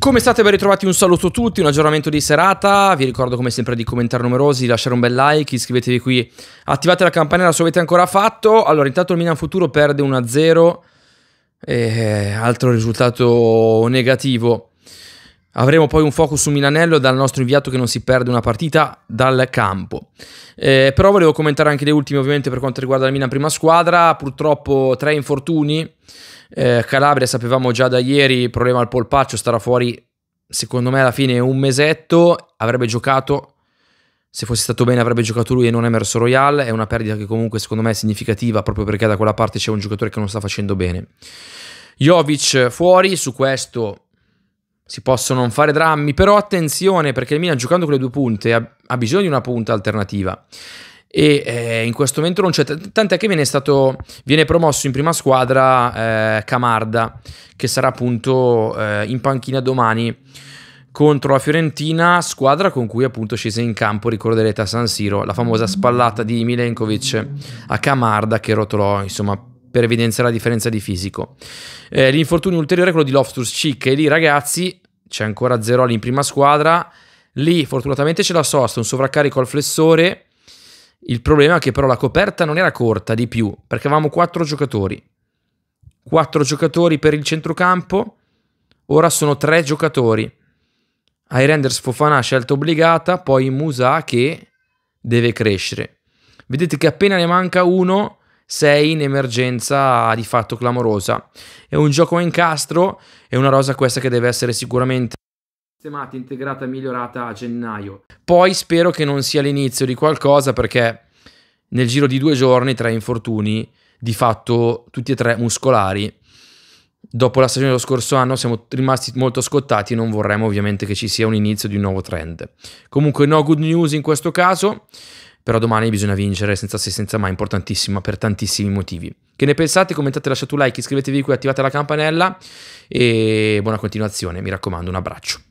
Come state? Ben ritrovati, un saluto a tutti, un aggiornamento di serata, vi ricordo come sempre di commentare numerosi, lasciare un bel like, iscrivetevi qui, attivate la campanella se avete ancora fatto, allora intanto il Milan Futuro perde 1-0, eh, altro risultato negativo Avremo poi un focus su Milanello dal nostro inviato che non si perde una partita dal campo. Eh, però volevo commentare anche le ultime ovviamente per quanto riguarda la Milan prima squadra, purtroppo tre infortuni, eh, Calabria sapevamo già da ieri, problema al polpaccio, starà fuori secondo me alla fine un mesetto, avrebbe giocato, se fosse stato bene avrebbe giocato lui e non Emerson Royal, è una perdita che comunque secondo me è significativa proprio perché da quella parte c'è un giocatore che non sta facendo bene. Jovic fuori, su questo si possono non fare drammi, però attenzione perché il Milan giocando con le due punte ha, ha bisogno di una punta alternativa e eh, in questo momento non c'è, t- tant'è che viene, stato, viene promosso in prima squadra eh, Camarda che sarà appunto eh, in panchina domani contro la Fiorentina, squadra con cui appunto scese in campo, ricorderete a San Siro, la famosa spallata di Milenkovic a Camarda che rotolò insomma per evidenziare la differenza di fisico. Eh, l'infortunio ulteriore è quello di Loftus Cheek e lì ragazzi c'è ancora Zeroli in prima squadra, lì fortunatamente c'è la sosta, un sovraccarico al flessore, il problema è che però la coperta non era corta di più perché avevamo 4 giocatori, 4 giocatori per il centrocampo, ora sono 3 giocatori. Ai renders Fofana scelta obbligata, poi Musa che deve crescere. Vedete che appena ne manca uno sei in emergenza di fatto clamorosa. È un gioco a incastro, è una rosa questa che deve essere sicuramente sistemata, integrata e migliorata a gennaio. Poi spero che non sia l'inizio di qualcosa perché nel giro di due giorni, tre infortuni, di fatto tutti e tre muscolari. Dopo la stagione dello scorso anno siamo rimasti molto scottati e non vorremmo ovviamente che ci sia un inizio di un nuovo trend. Comunque no good news in questo caso, però domani bisogna vincere senza se senza ma, importantissima per tantissimi motivi. Che ne pensate? Commentate, lasciate un like, iscrivetevi qui, attivate la campanella e buona continuazione, mi raccomando, un abbraccio.